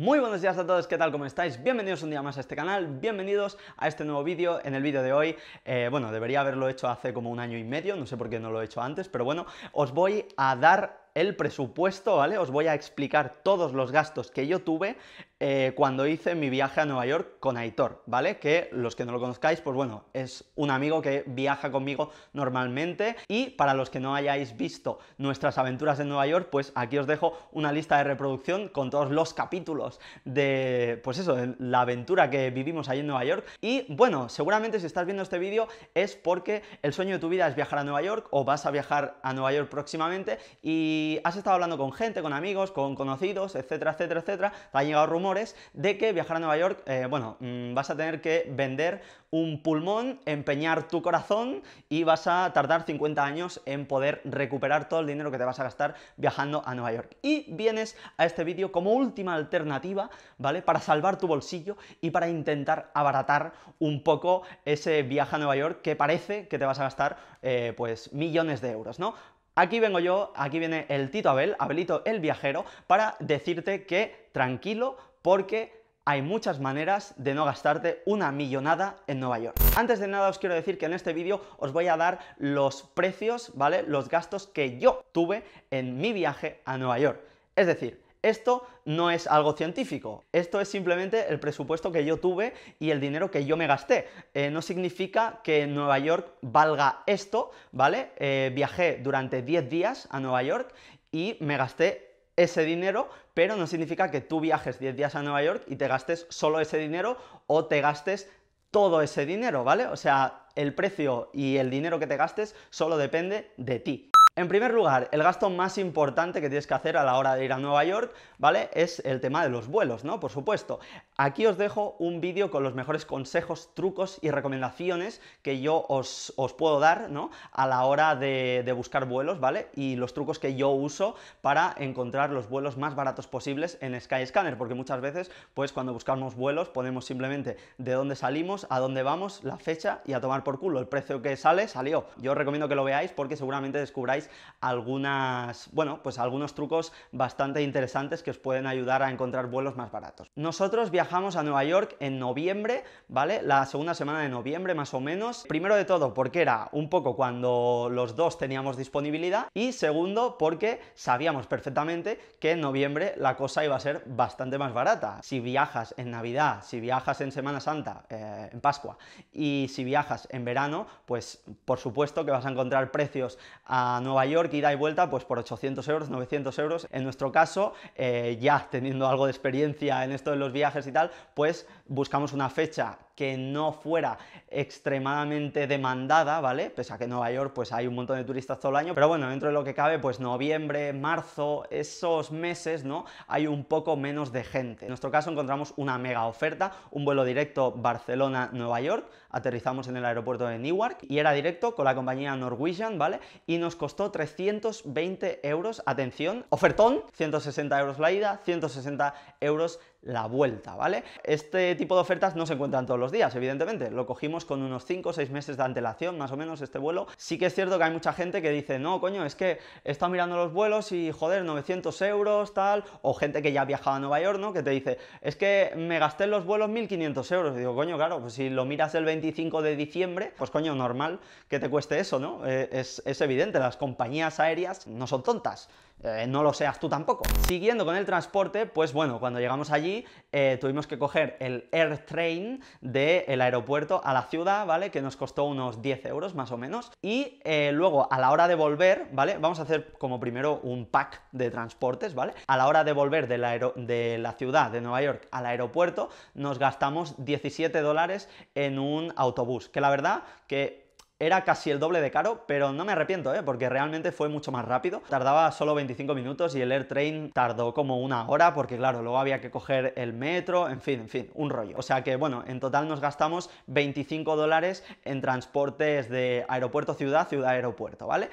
Muy buenos días a todos, ¿qué tal? ¿Cómo estáis? Bienvenidos un día más a este canal, bienvenidos a este nuevo vídeo. En el vídeo de hoy, eh, bueno, debería haberlo hecho hace como un año y medio, no sé por qué no lo he hecho antes, pero bueno, os voy a dar el presupuesto, ¿vale? Os voy a explicar todos los gastos que yo tuve eh, cuando hice mi viaje a Nueva York con Aitor, ¿vale? Que los que no lo conozcáis, pues bueno, es un amigo que viaja conmigo normalmente y para los que no hayáis visto nuestras aventuras en Nueva York, pues aquí os dejo una lista de reproducción con todos los capítulos de, pues eso, la aventura que vivimos ahí en Nueva York. Y bueno, seguramente si estás viendo este vídeo es porque el sueño de tu vida es viajar a Nueva York o vas a viajar a Nueva York próximamente y has estado hablando con gente, con amigos, con conocidos, etcétera, etcétera, etcétera, te han llegado rumores de que viajar a Nueva York, eh, bueno, mm, vas a tener que vender un pulmón, empeñar tu corazón y vas a tardar 50 años en poder recuperar todo el dinero que te vas a gastar viajando a Nueva York. Y vienes a este vídeo como última alternativa, ¿vale? Para salvar tu bolsillo y para intentar abaratar un poco ese viaje a Nueva York que parece que te vas a gastar eh, pues millones de euros, ¿no? Aquí vengo yo, aquí viene el Tito Abel, Abelito el viajero, para decirte que tranquilo porque hay muchas maneras de no gastarte una millonada en Nueva York. Antes de nada os quiero decir que en este vídeo os voy a dar los precios, ¿vale? Los gastos que yo tuve en mi viaje a Nueva York. Es decir, esto no es algo científico, esto es simplemente el presupuesto que yo tuve y el dinero que yo me gasté. Eh, no significa que Nueva York valga esto, ¿vale? Eh, viajé durante 10 días a Nueva York y me gasté ese dinero, pero no significa que tú viajes 10 días a Nueva York y te gastes solo ese dinero o te gastes todo ese dinero, ¿vale? O sea, el precio y el dinero que te gastes solo depende de ti. En primer lugar, el gasto más importante que tienes que hacer a la hora de ir a Nueva York, ¿vale? Es el tema de los vuelos, ¿no? Por supuesto. Aquí os dejo un vídeo con los mejores consejos, trucos y recomendaciones que yo os, puedo dar ¿no? a la hora de, buscar vuelos, ¿vale? Y los trucos que yo uso para encontrar los vuelos más baratos posibles en Skyscanner, porque muchas veces, pues cuando buscamos vuelos, ponemos simplemente de dónde salimos, a dónde vamos, la fecha y a tomar por culo. El precio que sale, salió. Yo os recomiendo que lo veáis porque seguramente descubráis algunas, bueno, pues algunos trucos bastante interesantes que os pueden ayudar a encontrar vuelos más baratos. Nosotros viajamos viajamos a Nueva York en noviembre, ¿vale? La segunda semana de noviembre más o menos. Primero de todo, porque era un poco cuando los dos teníamos disponibilidad y segundo, porque sabíamos perfectamente que en noviembre la cosa iba a ser bastante más barata. Si viajas en Navidad, si viajas en Semana Santa, eh, en Pascua y si viajas en verano, pues por supuesto que vas a encontrar precios a Nueva York ida y vuelta pues por 800 euros, 900 euros. En nuestro caso, eh, ya teniendo algo de experiencia en esto de los viajes y tal, pues buscamos una fecha que no fuera extremadamente demandada, ¿vale? Pese a que en Nueva York pues hay un montón de turistas todo el año, pero bueno, dentro de lo que cabe, pues noviembre, marzo, esos meses, ¿no? Hay un poco menos de gente. En nuestro caso encontramos una mega oferta, un vuelo directo Barcelona-Nueva York, aterrizamos en el aeropuerto de Newark y era directo con la compañía Norwegian, ¿vale? Y nos costó 320 euros, atención, ofertón, 160 euros la ida, 160 euros la vuelta, ¿vale? Este tipo de ofertas no se encuentran todos los días, evidentemente. Lo cogimos con unos 5 o 6 meses de antelación, más o menos, este vuelo. Sí que es cierto que hay mucha gente que dice, no, coño, es que he estado mirando los vuelos y, joder, 900 euros, tal. O gente que ya ha viajado a Nueva York, ¿no? Que te dice, es que me gasté en los vuelos 1.500 euros. digo, coño, claro, pues si lo miras el 25 de diciembre, pues coño, normal que te cueste eso, ¿no? Eh, es, es evidente, las compañías aéreas no son tontas. Eh, no lo seas tú tampoco. Siguiendo con el transporte, pues bueno, cuando llegamos allí eh, tuvimos que coger el Air Train del aeropuerto a la ciudad, ¿vale? Que nos costó unos 10 euros más o menos. Y eh, luego a la hora de volver, ¿vale? Vamos a hacer como primero un pack de transportes, ¿vale? A la hora de volver de la, de la ciudad de Nueva York al aeropuerto nos gastamos 17 dólares en un autobús, que la verdad que era casi el doble de caro, pero no me arrepiento, ¿eh? porque realmente fue mucho más rápido. Tardaba solo 25 minutos y el Train tardó como una hora, porque claro, luego había que coger el metro, en fin, en fin, un rollo. O sea que bueno, en total nos gastamos 25 dólares en transportes de aeropuerto-ciudad, ciudad-aeropuerto, ¿vale?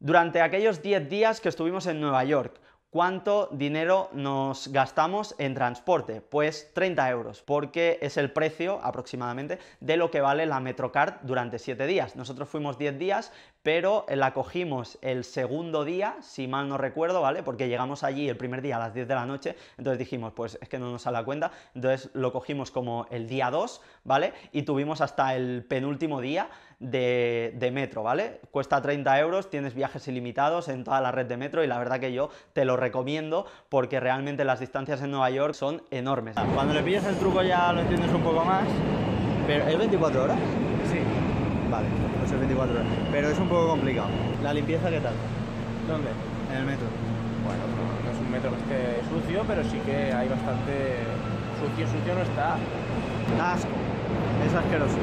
Durante aquellos 10 días que estuvimos en Nueva York, ¿Cuánto dinero nos gastamos en transporte? Pues 30 euros, porque es el precio aproximadamente de lo que vale la Metrocard durante 7 días. Nosotros fuimos 10 días, pero la cogimos el segundo día, si mal no recuerdo, ¿vale? Porque llegamos allí el primer día a las 10 de la noche, entonces dijimos, pues es que no nos sale la cuenta, entonces lo cogimos como el día 2, ¿vale? Y tuvimos hasta el penúltimo día de, metro, ¿vale? Cuesta 30 euros, tienes viajes ilimitados en toda la red de metro y la verdad que yo te lo recomiendo porque realmente las distancias en Nueva York son enormes. Cuando le pillas el truco ya lo entiendes un poco más. ¿Pero es 24 horas? Sí. Vale, pues es 24 horas. Pero es un poco complicado. ¿La limpieza qué tal? ¿Dónde? En el metro. Bueno, no es un metro que sucio, pero sí que hay bastante... Sucio, sucio no está. Asco. Es asqueroso.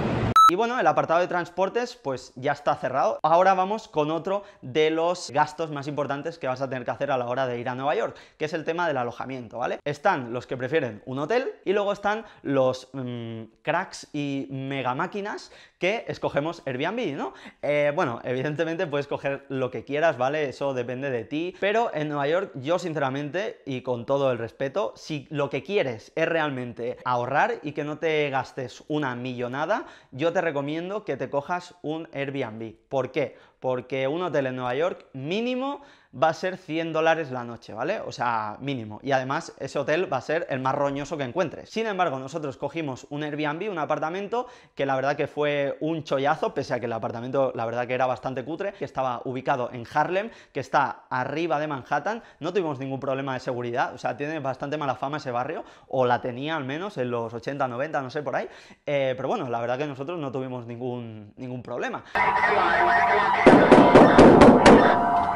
Y bueno, el apartado de transportes pues ya está cerrado. Ahora vamos con otro de los gastos más importantes que vas a tener que hacer a la hora de ir a Nueva York, que es el tema del alojamiento, ¿vale? Están los que prefieren un hotel y luego están los mm, cracks y mega máquinas que escogemos Airbnb, ¿no? Eh, bueno, evidentemente puedes coger lo que quieras, ¿vale? Eso depende de ti, pero en Nueva York yo sinceramente y con todo el respeto, si lo que quieres es realmente ahorrar y que no te gastes una millonada, yo te recomiendo que te cojas un Airbnb. ¿Por qué? Porque un hotel en Nueva York mínimo va a ser 100 dólares la noche, ¿vale? O sea, mínimo. Y además, ese hotel va a ser el más roñoso que encuentres. Sin embargo, nosotros cogimos un Airbnb, un apartamento, que la verdad que fue un chollazo, pese a que el apartamento, la verdad que era bastante cutre, que estaba ubicado en Harlem, que está arriba de Manhattan. No tuvimos ningún problema de seguridad, o sea, tiene bastante mala fama ese barrio, o la tenía al menos en los 80, 90, no sé por ahí. Eh, pero bueno, la verdad que nosotros no tuvimos ningún, ningún problema.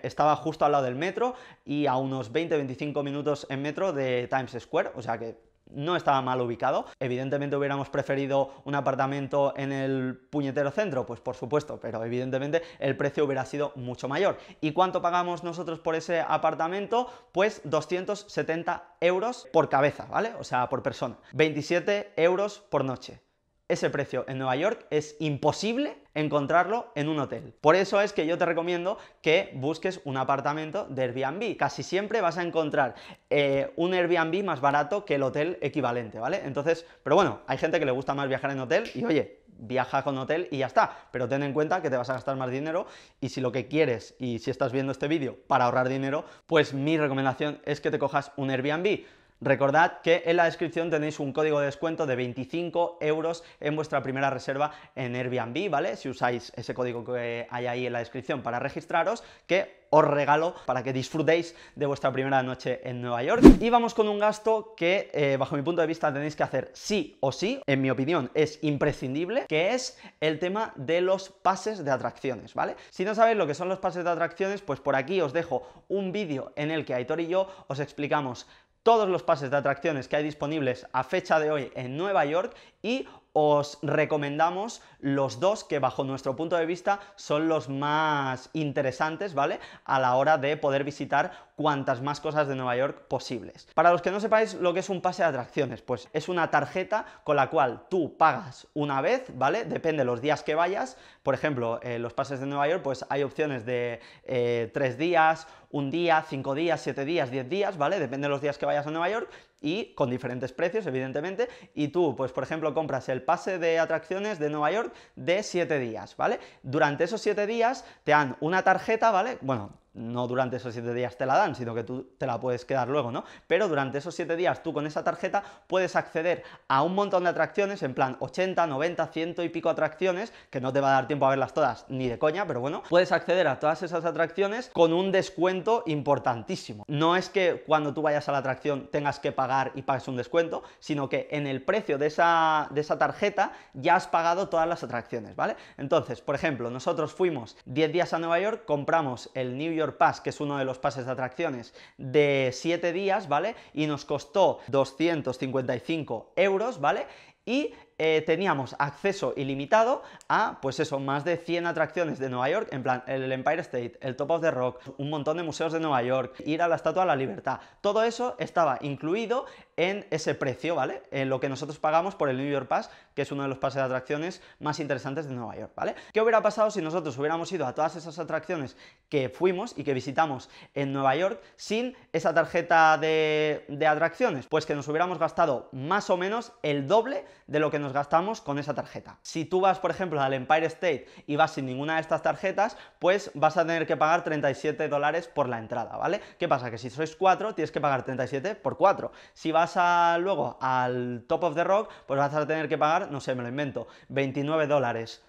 Estaba justo al lado del metro y a unos 20-25 minutos en metro de Times Square, o sea que no estaba mal ubicado. Evidentemente hubiéramos preferido un apartamento en el puñetero centro, pues por supuesto, pero evidentemente el precio hubiera sido mucho mayor. ¿Y cuánto pagamos nosotros por ese apartamento? Pues 270 euros por cabeza, ¿vale? O sea, por persona. 27 euros por noche ese precio en Nueva York es imposible encontrarlo en un hotel. Por eso es que yo te recomiendo que busques un apartamento de Airbnb. Casi siempre vas a encontrar eh, un Airbnb más barato que el hotel equivalente, ¿vale? Entonces, pero bueno, hay gente que le gusta más viajar en hotel y oye, viaja con hotel y ya está. Pero ten en cuenta que te vas a gastar más dinero y si lo que quieres y si estás viendo este vídeo para ahorrar dinero, pues mi recomendación es que te cojas un Airbnb. Recordad que en la descripción tenéis un código de descuento de 25 euros en vuestra primera reserva en Airbnb, ¿vale? Si usáis ese código que hay ahí en la descripción para registraros, que os regalo para que disfrutéis de vuestra primera noche en Nueva York. Y vamos con un gasto que, eh, bajo mi punto de vista, tenéis que hacer sí o sí, en mi opinión, es imprescindible, que es el tema de los pases de atracciones, ¿vale? Si no sabéis lo que son los pases de atracciones, pues por aquí os dejo un vídeo en el que Aitor y yo os explicamos todos los pases de atracciones que hay disponibles a fecha de hoy en Nueva York y os recomendamos los dos que bajo nuestro punto de vista son los más interesantes, ¿vale? A la hora de poder visitar cuantas más cosas de Nueva York posibles. Para los que no sepáis lo que es un pase de atracciones, pues es una tarjeta con la cual tú pagas una vez, ¿vale? Depende de los días que vayas. Por ejemplo, eh, los pases de Nueva York, pues hay opciones de eh, tres días, un día, cinco días, siete días, diez días, ¿vale? Depende de los días que vayas a Nueva York y con diferentes precios, evidentemente. Y tú, pues por ejemplo, compras el pase de atracciones de Nueva York de siete días, ¿vale? Durante esos siete días te dan una tarjeta, ¿vale? Bueno, no durante esos 7 días te la dan, sino que tú te la puedes quedar luego, ¿no? Pero durante esos 7 días tú con esa tarjeta puedes acceder a un montón de atracciones, en plan 80, 90, 100 y pico atracciones, que no te va a dar tiempo a verlas todas ni de coña, pero bueno, puedes acceder a todas esas atracciones con un descuento importantísimo. No es que cuando tú vayas a la atracción tengas que pagar y pagues un descuento, sino que en el precio de esa, de esa tarjeta ya has pagado todas las atracciones, ¿vale? Entonces, por ejemplo, nosotros fuimos 10 días a Nueva York, compramos el New York Pass, que es uno de los pases de atracciones, de 7 días, ¿vale? Y nos costó 255 euros, ¿vale? Y eh, teníamos acceso ilimitado a, pues eso, más de 100 atracciones de Nueva York, en plan el Empire State, el Top of the Rock, un montón de museos de Nueva York, ir a la Estatua de la Libertad. Todo eso estaba incluido en ese precio, ¿vale? En lo que nosotros pagamos por el New York Pass, que es uno de los pases de atracciones más interesantes de Nueva York, ¿vale? ¿Qué hubiera pasado si nosotros hubiéramos ido a todas esas atracciones que fuimos y que visitamos en Nueva York sin esa tarjeta de, de atracciones? Pues que nos hubiéramos gastado más o menos el doble de lo que nos gastamos con esa tarjeta. Si tú vas, por ejemplo, al Empire State y vas sin ninguna de estas tarjetas, pues vas a tener que pagar 37 dólares por la entrada, ¿vale? ¿Qué pasa? Que si sois 4, tienes que pagar 37 por 4. Si vas a, luego al Top of the Rock, pues vas a tener que pagar, no sé, me lo invento, 29 dólares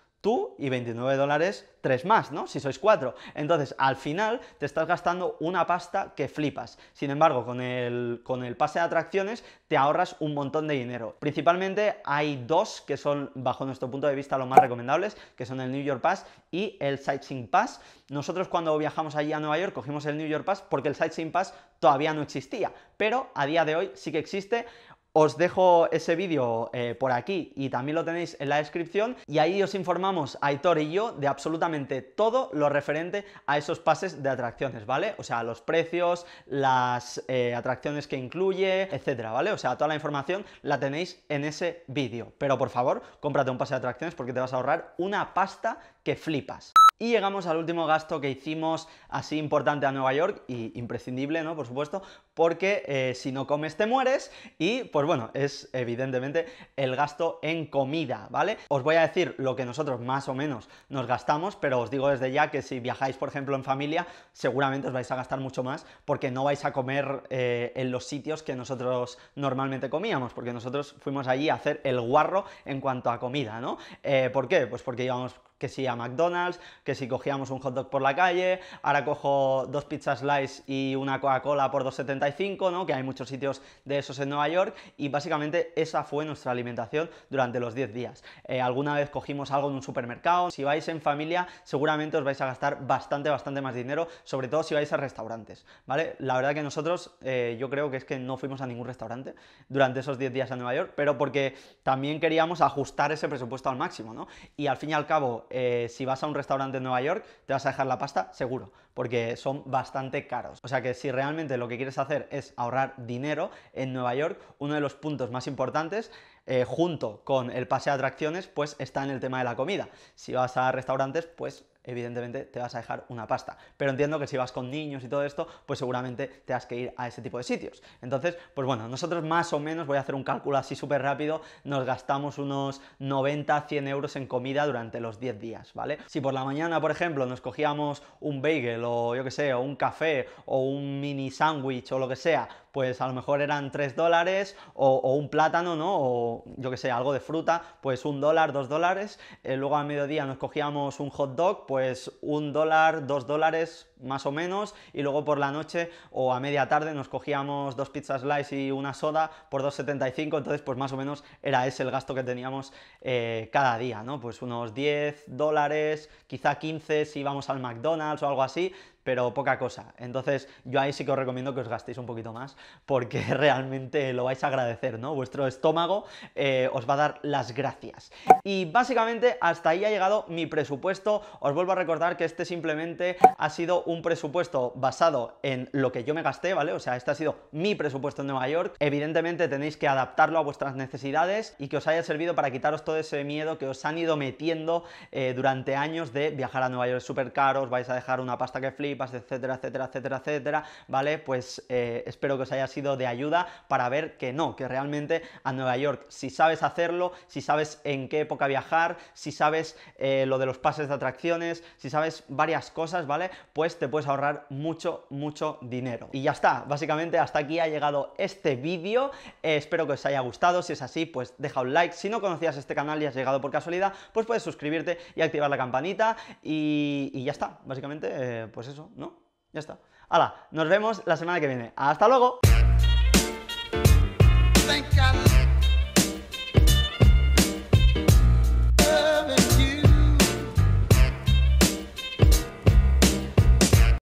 y 29 dólares tres más, ¿no? Si sois cuatro. Entonces, al final te estás gastando una pasta que flipas. Sin embargo, con el, con el pase de atracciones te ahorras un montón de dinero. Principalmente hay dos que son, bajo nuestro punto de vista, los más recomendables, que son el New York Pass y el Sightseeing Pass. Nosotros cuando viajamos allí a Nueva York cogimos el New York Pass porque el Sightseeing Pass todavía no existía, pero a día de hoy sí que existe. Os dejo ese vídeo eh, por aquí y también lo tenéis en la descripción y ahí os informamos Aitor y yo de absolutamente todo lo referente a esos pases de atracciones, ¿vale? O sea, los precios, las eh, atracciones que incluye, etcétera, ¿vale? O sea, toda la información la tenéis en ese vídeo. Pero por favor, cómprate un pase de atracciones porque te vas a ahorrar una pasta que flipas. Y llegamos al último gasto que hicimos así importante a Nueva York y imprescindible, ¿no? Por supuesto, porque eh, si no comes te mueres y pues bueno, es evidentemente el gasto en comida, ¿vale? Os voy a decir lo que nosotros más o menos nos gastamos, pero os digo desde ya que si viajáis, por ejemplo, en familia, seguramente os vais a gastar mucho más porque no vais a comer eh, en los sitios que nosotros normalmente comíamos, porque nosotros fuimos allí a hacer el guarro en cuanto a comida, ¿no? Eh, ¿Por qué? Pues porque íbamos que si a McDonald's, que si cogíamos un hot dog por la calle, ahora cojo dos pizzas slice y una Coca-Cola por 2.70. ¿no? que hay muchos sitios de esos en Nueva York, y básicamente esa fue nuestra alimentación durante los 10 días. Eh, alguna vez cogimos algo en un supermercado, si vais en familia seguramente os vais a gastar bastante, bastante más dinero, sobre todo si vais a restaurantes, ¿vale? La verdad que nosotros, eh, yo creo que es que no fuimos a ningún restaurante durante esos 10 días en Nueva York, pero porque también queríamos ajustar ese presupuesto al máximo, ¿no? Y al fin y al cabo, eh, si vas a un restaurante en Nueva York, te vas a dejar la pasta seguro, porque son bastante caros. O sea que si realmente lo que quieres hacer es ahorrar dinero en Nueva York. Uno de los puntos más importantes eh, junto con el pase de atracciones, pues está en el tema de la comida. Si vas a restaurantes, pues evidentemente te vas a dejar una pasta. Pero entiendo que si vas con niños y todo esto, pues seguramente te has que ir a ese tipo de sitios. Entonces, pues bueno, nosotros más o menos, voy a hacer un cálculo así súper rápido, nos gastamos unos 90, 100 euros en comida durante los 10 días, ¿vale? Si por la mañana, por ejemplo, nos cogíamos un bagel o yo que sé, o un café o un mini sándwich o lo que sea, pues a lo mejor eran 3 dólares o, un plátano, ¿no? O yo que sé, algo de fruta, pues un dólar, dos dólares. Eh, luego a mediodía nos cogíamos un hot dog, pues un dólar, dos dólares, más o menos, y luego por la noche o a media tarde nos cogíamos dos pizzas slice y una soda por 2,75, entonces pues más o menos era ese el gasto que teníamos eh, cada día, ¿no? Pues unos 10 dólares, quizá 15 si íbamos al McDonald's o algo así, pero poca cosa. Entonces, yo ahí sí que os recomiendo que os gastéis un poquito más, porque realmente lo vais a agradecer, ¿no? Vuestro estómago eh, os va a dar las gracias. Y básicamente hasta ahí ha llegado mi presupuesto. Os vuelvo a recordar que este simplemente ha sido un presupuesto basado en lo que yo me gasté, ¿vale? O sea, este ha sido mi presupuesto en Nueva York. Evidentemente tenéis que adaptarlo a vuestras necesidades y que os haya servido para quitaros todo ese miedo que os han ido metiendo eh, durante años de viajar a Nueva York súper caro, os vais a dejar una pasta que flipas, etcétera, etcétera, etcétera, etcétera, ¿vale? Pues eh, espero que os haya sido de ayuda para ver que no, que realmente a Nueva York, si sabes hacerlo, si sabes en qué época viajar, si sabes eh, lo de los pases de atracciones, si sabes varias cosas, ¿vale? Pues te puedes ahorrar mucho, mucho dinero. Y ya está, básicamente hasta aquí ha llegado este vídeo, eh, espero que os haya gustado, si es así pues deja un like, si no conocías este canal y has llegado por casualidad, pues puedes suscribirte y activar la campanita y, ya está, básicamente eh, pues eso, ¿no? Ya está. Hala, nos vemos la semana que viene. ¡Hasta luego!